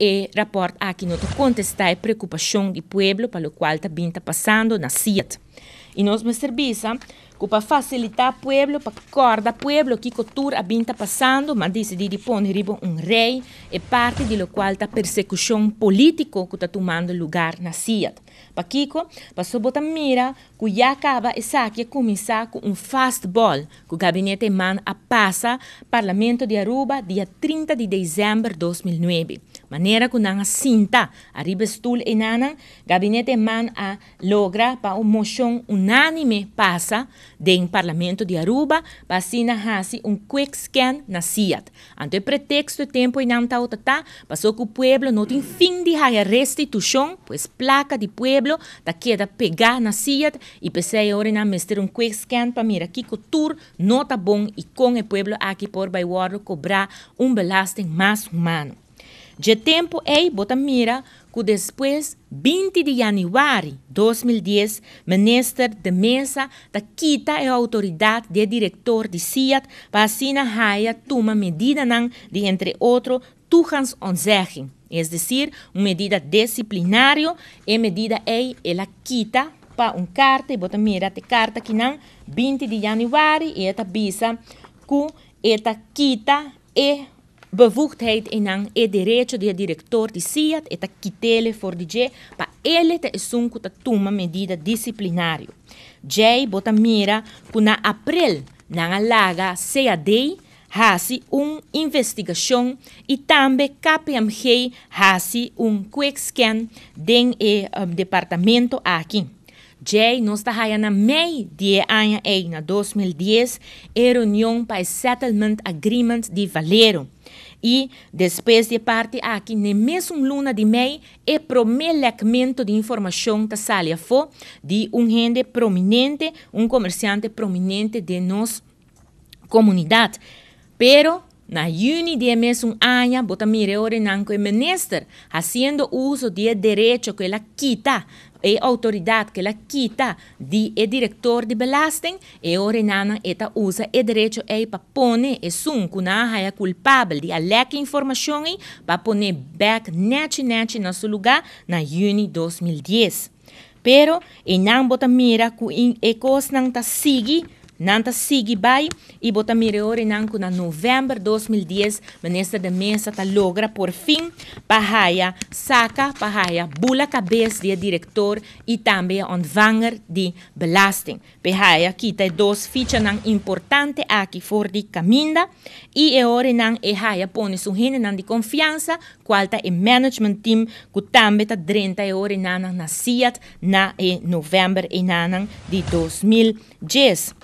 e rapport non contesta e preoccupazione di pueblo per lo quale ta binta passando na siet. In osmo servisa, cupa facilità pueblo, pa corda pueblo, chi cottur abinta passando, ma disse di dipone ribo un re e parte di lo qual ta persecuzione politico che ta tomando lugar na siat. Pa Kiko, pa sobota mira, ku ya acaba e sacchi e comincia un fastball, ball, gabinete man a passa, Parlamento di Aruba, dia 30 di dicembre 2009. Manera kunanga cinta arriba stul enana gabinete man a logra pa un moción unánime pasa del Parlamento de Aruba pa sina hasi un quick scan na siat. Ante pretexto tiempo enam ta pasó que pueblo no tin fin de restitución pues placa de pueblo ta queda pegada na siat y pese ahora na mester un quick scan pa mira kiko no nota bon y con el pueblo aquí por Baywarro cobrar un belasting más humano. De tempo ei mira, que después, 20 de janeiro de 2010, ministro de mesa da quita a Autoridad de Director de CIAT para Sina Haya toma medida nan de entre outros Tuhans Onzegin, es decir, uma medida disciplinario e medida ei la quita para un carta, e bota mira te carta que 20 de janeiro e esta visa que esta quita e bevoegdheid en dan é direito do diretor de CIA é quitele for de je para ele ter sunku ta toma medida disciplinário. Jay bota mira que na april na laga CAD hasi um investigação e também KPMG hasi um quick scan den e um, departamento aqui. Jay nos da na mei de ano na 2010 a reunião para settlement agreement de Valero. E, depois de parte aqui, na mesma luna de mei, e promelecimento de informação da salia fo de um gente prominente, um comerciante prominente de nossa comunidade. Pero, Na juni de mes un año, bota mireore nanco el minister, haciendo uso de derecho que la quita, e autoridad que la quita de e director de belasting, e orenana eta usa e derecho e pa pone e sun kuna culpable de la información e pa pone back nachi nachi na su lugar na juni 2010. Pero, en ambos mira que en ecos nan ta sigue Nanta sigue vai e bota melhor em na novembro 2010, ministra da mesa tá logra por fim parraia saca parraia bula cabeça de diretor e também ontvanger de belasting. Parraia quita dois fichas nan importante aqui for de caminda e é hora nan e raia põe sua gente nan de confiança qualta e management team que também tá 30 e hora nan na siat na e novembro e de 2010.